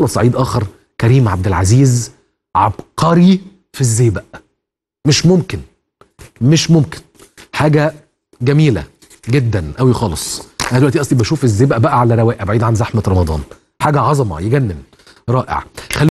على صعيد اخر كريم عبد العزيز عبقري في الزيبق مش ممكن مش ممكن حاجه جميله جدا قوي خالص انا دلوقتي اصلي بشوف الزيبق بقى على رواقه بعيد عن زحمه رمضان حاجه عظمه يجنن رائع